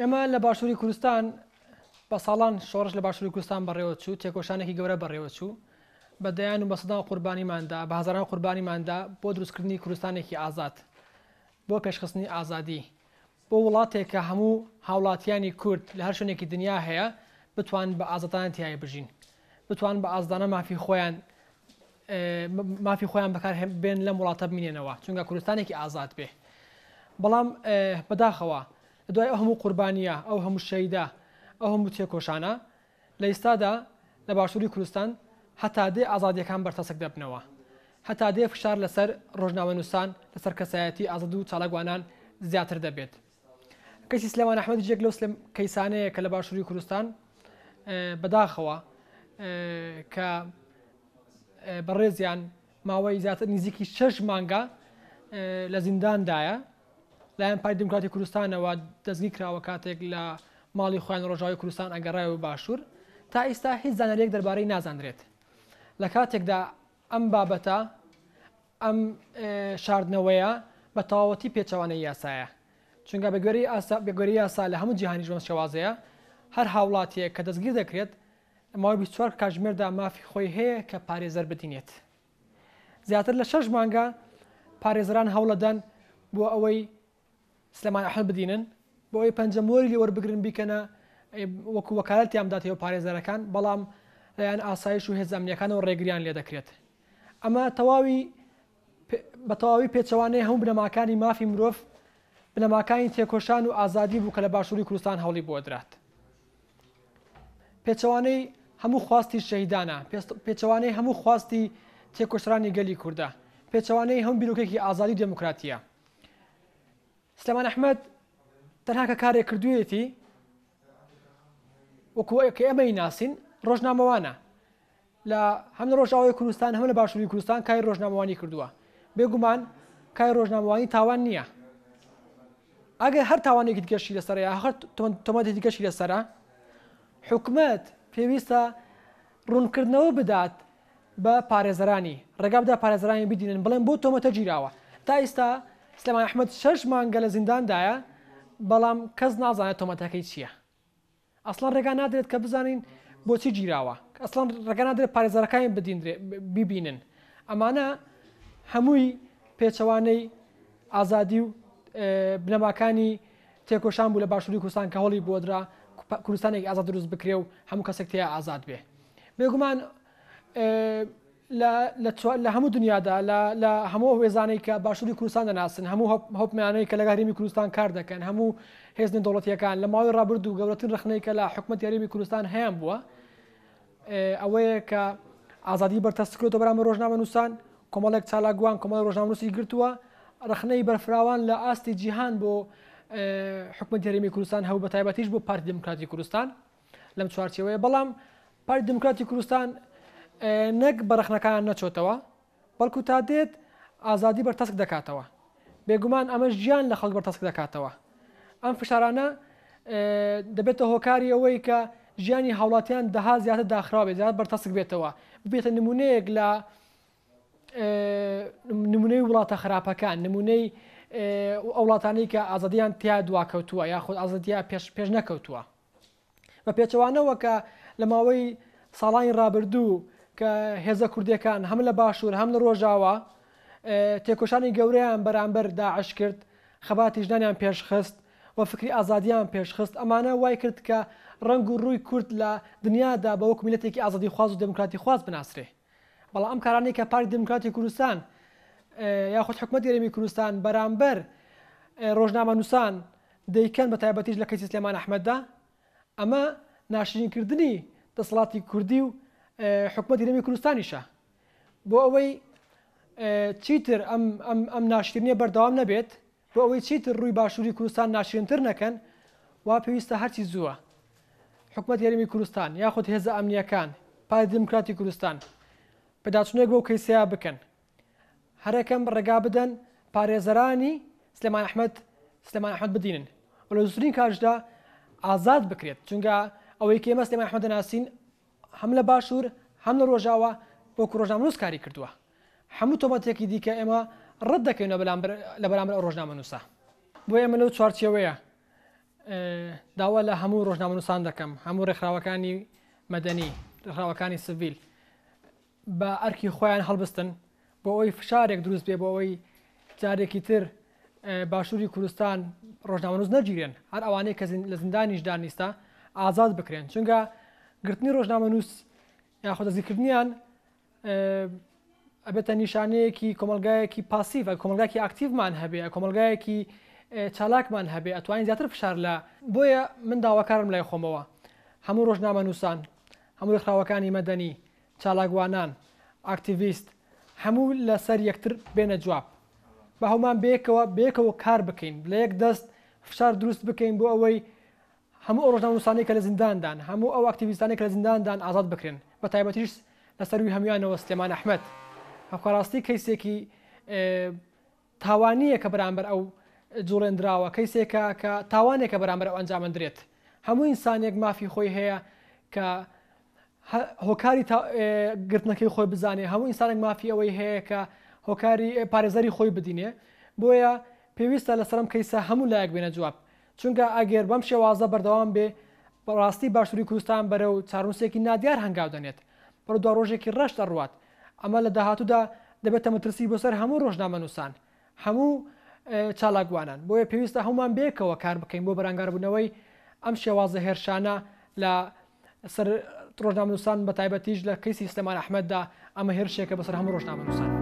ئێمە لە باشووری کوردستان بە ساڵان شۆڕش لە باشووری کوردستان بەڕێوە چوو تێکۆشانێکی گەورە بەڕێوە چوو بە دەیان و بەسەدا قوربانیماندا بە هزاران قوربانیماندا بۆ دروستکردنی کوردستانێکی ئازاد بۆ پێشخستنی ئازادی بۆ وڵاتێک کە هەموو هاوڵاتیانی کورد لە هەر شوێنێکی دنیا هەیە بتوان بە ئازاتان تیای بژین بتوان بە ئازدانە مافی خۆیان مافی خۆیان بەکار بێن لەم وڵاتە بمینێنەوە چونکە کوردستانێکی ئازاد بێ بەڵام بەداخەوە دوای ئەو هەموو قوربانیە ئەو هەموو شەیدا ئەو هەموو تێکۆشانە لە ئێستادا لە باشووری کوردستان هەتا دێ ئازادیەکان بەرتەسەک دەبنەوە هەتا دێ فشار لەسەر ڕۆژناوە نووسان لەسەر کەسایەتی ئازاد و چالاگوانان زیاتر دەبێت کەسی سلێمان ئەحمەد جێک لەوس لەم کەیسانەیە کە لە باشووری کوردستان بەداخەوە کە بەڕێزیان ماوەی زیاتر نزیکی شەش مانگە لە زینداندایە لایەن پای دموکراتی کوردستانەوە دەستنی کراوە کاتێک لە ماڵی خۆیان ڕۆژاوی کوردستان ئەگەڕای و باشوور تا ئیستا هیچ زانەرێک دەربارەی نازانرێت لە کاتێکدا ئەم بابەتە ئەم شاردنەوەیە بە تاوەتی پێچەوانەی یاسایە چونکە بەگوێری ئاسا بەگوێری یاسا لە هەموو جیهانی ژۆن شێوازەیە هەر هاوڵاتیەک کە دەستگیر دەکرێت ماوەی چوار کاژمێردا مافی خۆی هەیە کە پارێزەر بدینێت زیاتر لە شەش مانگە پارێزران هەوڵەدەن بۆ ئەوەی سلمان حل بدینن بۆ ئەوی پەنجەمۆری لێ وەربگرن بیکەنە وەکو وەکارەتیانداتەوە پارێزەرەکان بەڵام لەیان ئاسایش و هێزامنیەکانەوە ڕێگریان لێ دەکرێت ئەمە تەواوی بە تەواوی پێچەوانەیە هەم بنەماکانی مافی مرۆڤ بنەماکانی تێکۆشان و ئازادی بوو کە لە باشووری کوردستان هەوڵی بۆدرات پێچەوانەی هەموو خواستی شەیدانە پێچەوانەی هەموو خواستی تێکۆشرانی گەلی کووردە پێچەوانەی هەم بیرۆکێکی ئازادی دموکراتیە سلمان ئەحمد تەنها کە کارێک کردوێتی وەکوکە ئەمەی ناسین ڕۆژنامەوانە لە هەم ڕۆژاوی کوردستان هەم لە باشووری کوردستان کای ڕۆژنامەوانی کردووە بێگومان کای ڕۆژنامەوانی تاوان نییە ئەگە هەر تاوانێکی گەشتی لەسەر یا هەر تۆمەتی گەشتی لەسرە حکومت پێویستە ڕوونکردنەوە بدات بە پارێزەرانی ڕێگا بدا پارێزرانی بدینن بڵێن بۆ تۆمەتە گیراوە تا ئێستا سلێمان ئەحمد شەش مانگە لە زینداندایە بەڵام کەس نازانێت تۆمەتەکەی چییە ئەسڵان ڕێگا نادرێت کە بزانین بۆچی گیراوە ئەسڵان ڕگە نادرێت پارێزارەکانی بدیندرێ ببینن ئەمانە هەمووی پێچەوانەی ئازادی و بنەماکانی تێکۆشان بوو لە باشووری کوستان کە هەڵی بۆدرا کوردستانێک ئازاد دروست بکرێ و هەموو کەسێک تەیە ئازاد بێ بێگومان لە هەموو دنیادا لە هەموو وێزانەی کە باشووری کوردستان دەناسن هەموو هەپمیانەی کە لە گەریمی کوردستان کار دەکەن هەموو هێزن دەوڵەتیەکان لە ماوەی ڕابرد و گەورەتر رخنەی کە لە حکومت یاریمی کوردستان هەیەم بووە ئەوەیە کە ئازادی بەرتەستکرێتەوە بەرامە ڕۆژنامە نووسان کۆمەڵێک چالاگووان کۆمەڵ ڕۆژنامەنووسی گرتووە رخنەی بەرفراوان لە ئاستی جیهان بۆ حکومت یاریمی کوردستان هەوو بە تایبەتیش بۆ پارتی دموکراتی کوردستان لەم چوارچەوەیە بەڵام پارتی دموکراتی کوردستان نەک بەرەخنەکان نەچۆتەوە بەڵکو تا دێت ئازادی بەرتەسک دەکاتەوە بێگومان ئەمە ژیان لە خەڵک بەرتەسک دەکاتەوە ئەم فشارانە دەبێتە هۆکاری ئەوەی کە ژیانی هاوڵاتیان دەها زیاتر داخرا بێت زیات بەرتەسک بێتەوە بێتە نمونەیەک لە نمونەی وڵاتە خراپەکان نمونەی ئەو وڵاتانی کە ئازادیان تیا دواکەوتووە یاخود ئازادیا پێش پێش نەکەوتووە بە پێچەوانەوە کە لە ماوەی ساڵانی رابرردوو کە هێزە کوردیەکان هەم لە باشوور هەم لە ڕۆژاوە تێکۆشانی گەورەیان بەرامبەر داعش کرد خەباتی ژدانیان پێشخست وە فکری ئازادیان پێشخست ئەمانە وای کرد کە ڕنگ و ڕووی کورد لە دنیادا بە وەک میلەتێکی ئازادی خواز و دموکراتی خواز بناسرێ بەڵام ئەم کارانی کە پارک دموکراتی کوردستان یاخود حکومت گەرەمی کوردستان بەرامبەر ڕۆژنامە نووسان دەیکەن بە تایبەتیش لە کەسی سلێمان ئەحمەددا ئەمە ناشرینکردنی دەسەڵاتی کوردی و حکومەتی دەمی کوردستانیشە بۆ ئەوەی چیتر ئەم ناشتنیە بەردەوام نەبێت بۆ ئەوەی چیتر ڕووی باشووری کوردستان ناشرنتر نەکەن وا پێویستە هەرچی زووە حکومەت یاریمی کوردستان یاخود هێزە ئەمنیەکان پای دموکراتی کوردستان پێداچونێک بۆ کەیسیا بکەن هەرەکەم ڕێگا بدەن پارێزەرانی سلێمان ئەحمد سلێمان ئەحمد بدینن و لە زوترین کاشدا ئازاد بکرێت چونگە ئەوەی کێمە سلێمان ئەحمەدە ناسین هەم لە باشوور هەم لە ڕۆژاوە بۆ کوڕۆژنامەنووس کاری کردووە هەموو تۆمەتێکی دیکە ئێمە ڕەت دەکەین لە بەرامبەر ڕۆژنامە نووسە بۆ ئێمە لەو چوارچەوەیە داوا لە هەموو ڕۆژنامە نووسان دەکەم هەموو ڕێکخراوەکانی مەدەنی ڕاوەکانی سڤیل بە ئەرکی خۆیان هەڵبستن بۆ ئەوی فشارێک دروست بێ بۆ ئەوەی جارێکی تر باشووری کوردستان ڕۆژنامەنووز نەگیرێن هەر ئەوانەیە کە لە زیندانیش دانیستا ئازاد بکرێن چونگە گرتنی ڕۆژنامە نووس یاخۆ دەزیکردنیان ئەبێتە نیشانەیەکی کۆمەلگایەکی پاسیف کۆمەلگایکی ئاکتیومان هەبێ کۆمەلگایەکی چالاکمان هەبێ ئەتوانین زیاتر فشار لە بۆیە من داواکارم لای خۆمەوە هەموو ڕۆژنامە نووسان هەموو لەخراوەکانی مەدەنی چالاگوانان ئاکتیڤست هەموو لەسەر یەکتر بێنە جواب بە هەومان بێکەوە بێکەوە کار بکەین لە یەک دەست فشار دروست بکەین بۆ ئەوەی هەموو ئەو ڕۆژناوسانەی کە لە زینداندان هەموو ئەو ئاکتیویستانێک لە زینداندان ئازاد بکرێن بە تایبەتیش لەسەروی هەمویانەوە سلێمان ئەحمد هەخواراستی کەیسێکی تاوانیە کە بەرامبەر ئەو جوڵێنراوە کەیسێکە کە تاوانێکە بەرامبەر ئەو ئەنجامەندرێت هەموو ئینسانێک مافی خۆی هەیە کە هۆکاری گرتنەکەی خۆی بزانێ هەموو ئینسانێک مافی ئەوەی هەیە کە هۆکاری پارێزەری خۆی بدینێ بۆیە پێویستە لەسەرم کەیسە هەموو لایەک بێنە جواب چونکە ئەگەر بەم شێوازە بەردەوام بێ بەڕاستی باشووری کوردستان بەرە و چارونسێکی نادیار هەنگاو دەنێت بەرە دو ڕۆژێکی ڕەش دەڕوات ئەمە لە داهاتوودا دەبێتە مەترسی بۆ سەر هەموو ڕۆژنامە نووسان هەموو چالاگوانان بۆیە پێویستە هەمومان بێکەوە کار بکەین بۆ بەرانگاربوونەوەی ئەم شێوازە هێرشانە لە سەر ڕۆژنامە نووسان بە تایبەتیش لە کەی سیستەمان ئەحمەددا ئەمە هێرشێکە بەسەر هەموو ڕۆژنامە نووسان